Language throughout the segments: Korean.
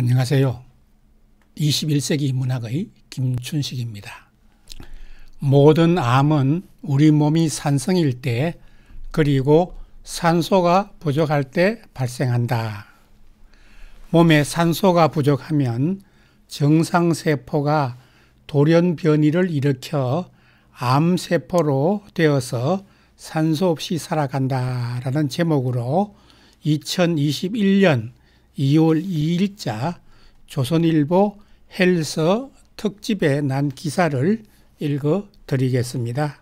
안녕하세요. 21세기 문학의 김춘식입니다. 모든 암은 우리 몸이 산성일 때 그리고 산소가 부족할 때 발생한다. 몸에 산소가 부족하면 정상세포가 돌연변이를 일으켜 암세포로 되어서 산소 없이 살아간다라는 제목으로 2021년 2월 2일자 조선일보 헬서 특집에 난 기사를 읽어 드리겠습니다.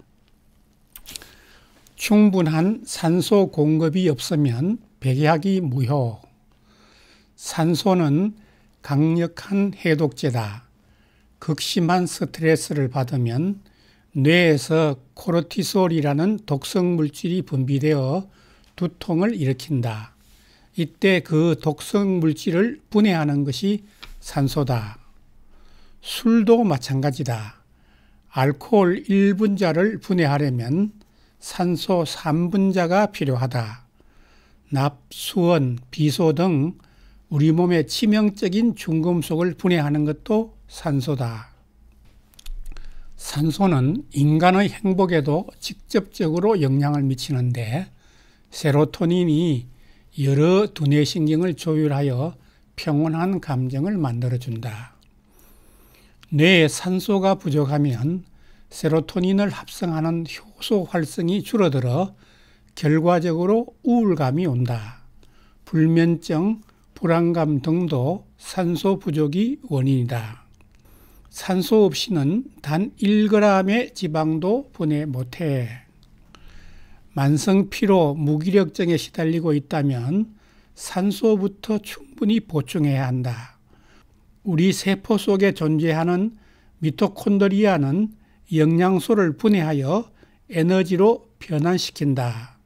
충분한 산소 공급이 없으면 백약이 무효. 산소는 강력한 해독제다. 극심한 스트레스를 받으면 뇌에서 코르티솔이라는 독성 물질이 분비되어 두통을 일으킨다. 이때 그 독성 물질을 분해하는 것이 산소다. 술도 마찬가지다. 알코올 1분자를 분해하려면 산소 3분자가 필요하다. 납, 수원, 비소 등 우리 몸의 치명적인 중금속을 분해하는 것도 산소다. 산소는 인간의 행복에도 직접적으로 영향을 미치는데 세로토닌이 여러 두뇌 신경을 조율하여 평온한 감정을 만들어준다. 뇌에 산소가 부족하면 세로토닌을 합성하는 효소 활성이 줄어들어 결과적으로 우울감이 온다. 불면증, 불안감 등도 산소 부족이 원인이다. 산소 없이는 단 1g의 지방도 분해 못해. 만성 피로, 무기력증에 시달리고 있다면 산소부터 충분히 보충해야 한다. 우리 세포 속에 존재하는 미토콘드리아는 영양소를 분해하여 에너지로 변환시킨다.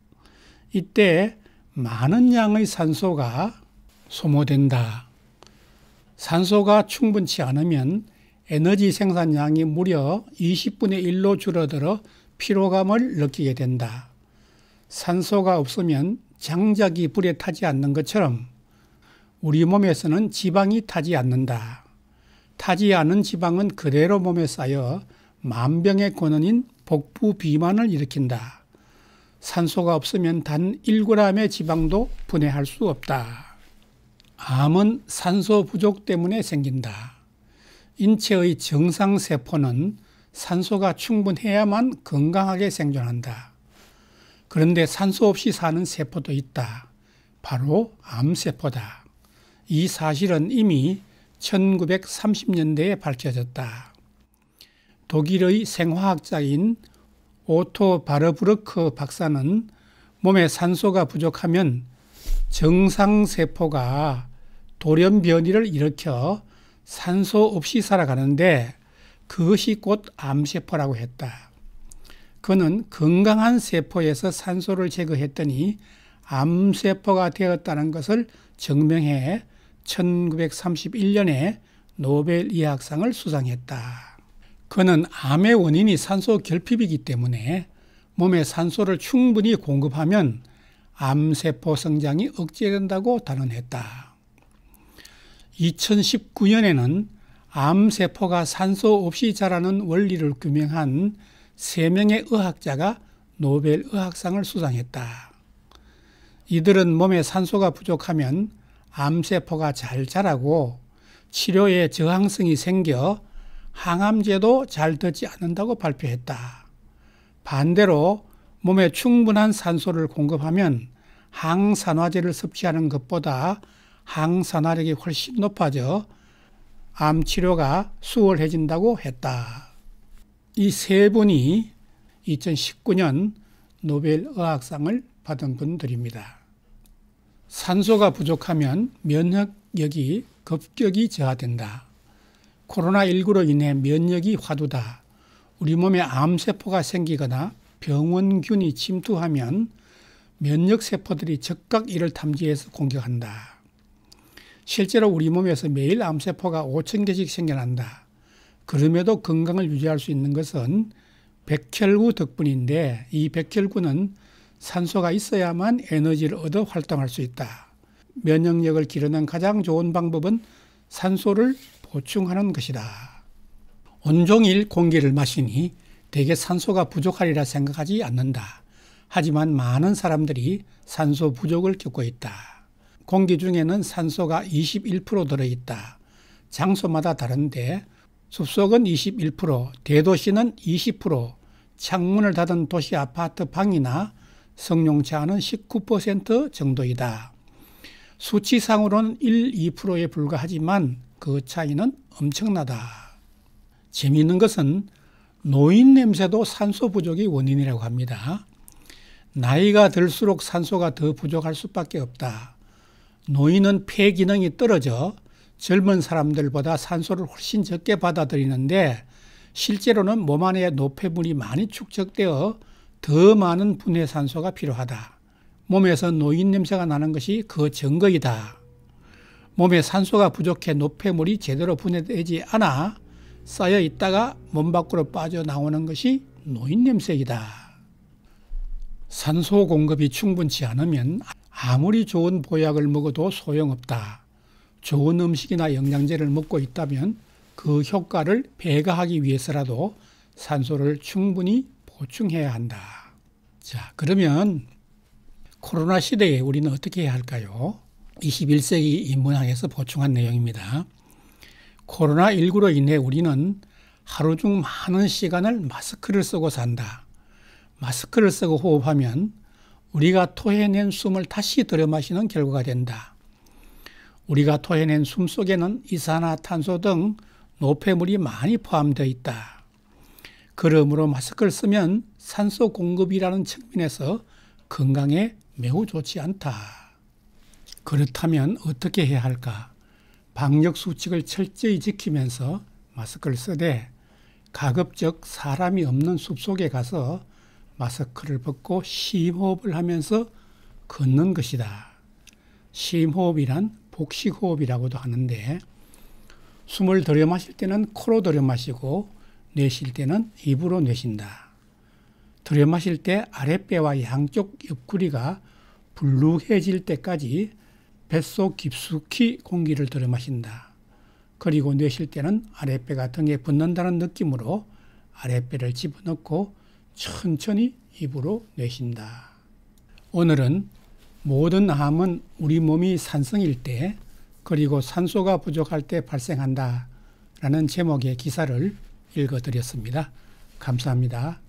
이때 많은 양의 산소가 소모된다. 산소가 충분치 않으면 에너지 생산량이 무려 20분의 1로 줄어들어 피로감을 느끼게 된다. 산소가 없으면 장작이 불에 타지 않는 것처럼 우리 몸에서는 지방이 타지 않는다. 타지 않은 지방은 그대로 몸에 쌓여 만병의 권원인 복부 비만을 일으킨다. 산소가 없으면 단 1g의 지방도 분해할 수 없다. 암은 산소 부족 때문에 생긴다. 인체의 정상 세포는 산소가 충분해야만 건강하게 생존한다. 그런데 산소 없이 사는 세포도 있다. 바로 암세포다. 이 사실은 이미 1930년대에 밝혀졌다. 독일의 생화학자인 오토 바르브르크 박사는 몸에 산소가 부족하면 정상세포가 돌연 변이를 일으켜 산소 없이 살아가는데 그것이 곧 암세포라고 했다. 그는 건강한 세포에서 산소를 제거했더니 암세포가 되었다는 것을 증명해 1931년에 노벨 의학상을 수상했다. 그는 암의 원인이 산소 결핍이기 때문에 몸에 산소를 충분히 공급하면 암세포 성장이 억제된다고 단언했다. 2019년에는 암세포가 산소 없이 자라는 원리를 규명한 3명의 의학자가 노벨 의학상을 수상했다. 이들은 몸에 산소가 부족하면 암세포가 잘 자라고 치료에 저항성이 생겨 항암제도 잘 듣지 않는다고 발표했다. 반대로 몸에 충분한 산소를 공급하면 항산화제를 섭취하는 것보다 항산화력이 훨씬 높아져 암 치료가 수월해진다고 했다. 이세 분이 2019년 노벨 의학상을 받은 분들입니다. 산소가 부족하면 면역력이 급격히 저하된다. 코로나19로 인해 면역이 화두다. 우리 몸에 암세포가 생기거나 병원균이 침투하면 면역세포들이 즉각 이를 탐지해서 공격한다. 실제로 우리 몸에서 매일 암세포가 5천 개씩 생겨난다. 그럼에도 건강을 유지할 수 있는 것은 백혈구 덕분인데 이 백혈구는 산소가 있어야만 에너지를 얻어 활동할 수 있다. 면역력을 기르는 가장 좋은 방법은 산소를 보충하는 것이다. 온종일 공기를 마시니 대개 산소가 부족하리라 생각하지 않는다. 하지만 많은 사람들이 산소 부족을 겪고 있다. 공기 중에는 산소가 21% 들어있다. 장소마다 다른데 숲속은 21%, 대도시는 20%, 창문을 닫은 도시 아파트 방이나 성용차는 19% 정도이다. 수치상으로는 1, 2%에 불과하지만 그 차이는 엄청나다. 재미있는 것은 노인 냄새도 산소 부족이 원인이라고 합니다. 나이가 들수록 산소가 더 부족할 수밖에 없다. 노인은 폐 기능이 떨어져 젊은 사람들보다 산소를 훨씬 적게 받아들이는데 실제로는 몸 안에 노폐물이 많이 축적되어 더 많은 분해산소가 필요하다. 몸에서 노인 냄새가 나는 것이 그 증거이다. 몸에 산소가 부족해 노폐물이 제대로 분해되지 않아 쌓여 있다가 몸 밖으로 빠져나오는 것이 노인 냄새이다. 산소 공급이 충분치 않으면 아무리 좋은 보약을 먹어도 소용없다. 좋은 음식이나 영양제를 먹고 있다면 그 효과를 배가하기 위해서라도 산소를 충분히 보충해야 한다. 자, 그러면 코로나 시대에 우리는 어떻게 해야 할까요? 21세기 인문학에서 보충한 내용입니다. 코로나19로 인해 우리는 하루 중 많은 시간을 마스크를 쓰고 산다. 마스크를 쓰고 호흡하면 우리가 토해낸 숨을 다시 들여 마시는 결과가 된다. 우리가 토해낸 숨 속에는 이산화탄소 등 노폐물이 많이 포함되어 있다. 그러므로 마스크를 쓰면 산소 공급이라는 측면에서 건강에 매우 좋지 않다. 그렇다면 어떻게 해야 할까? 방역 수칙을 철저히 지키면서 마스크를 쓰되 가급적 사람이 없는 숲속에 가서 마스크를 벗고 심호흡을 하면서 걷는 것이다. 심호흡이란 복식호흡이라고도 하는데 숨을 들여 마실 때는 코로 들여 마시고 내쉴 때는 입으로 내쉰다. 들여 마실 때 아랫배와 양쪽 옆구리가 불룩해질 때까지 뱃속 깊숙이 공기를 들여 마신다. 그리고 내쉴 때는 아랫배가 등에 붙는다는 느낌으로 아랫배를 집어넣고 천천히 입으로 내쉰다. 오늘은 모든 암은 우리 몸이 산성일 때 그리고 산소가 부족할 때 발생한다라는 제목의 기사를 읽어드렸습니다. 감사합니다.